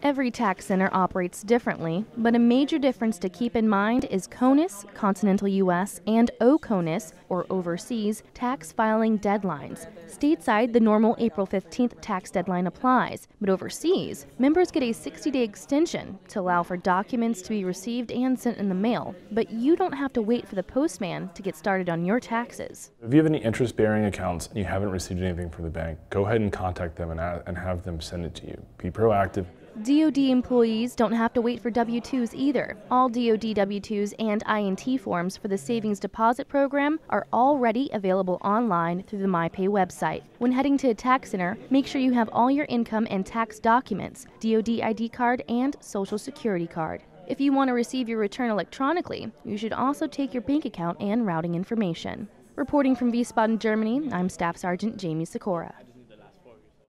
Every tax center operates differently, but a major difference to keep in mind is CONUS, Continental U.S., and OCONUS, or overseas, tax filing deadlines. Stateside, the normal April 15th tax deadline applies, but overseas, members get a 60 day extension to allow for documents to be received and sent in the mail, but you don't have to wait for the postman to get started on your taxes. If you have any interest bearing accounts and you haven't received anything from the bank, go ahead and contact them and, and have them send it to you. Be proactive. DoD employees don't have to wait for W-2s either. All DoD W-2s and INT forms for the Savings Deposit Program are already available online through the MyPay website. When heading to a tax center, make sure you have all your income and tax documents, DoD ID card, and Social Security card. If you want to receive your return electronically, you should also take your bank account and routing information. Reporting from Wiesbaden, Germany, I'm Staff Sergeant Jamie Sikora.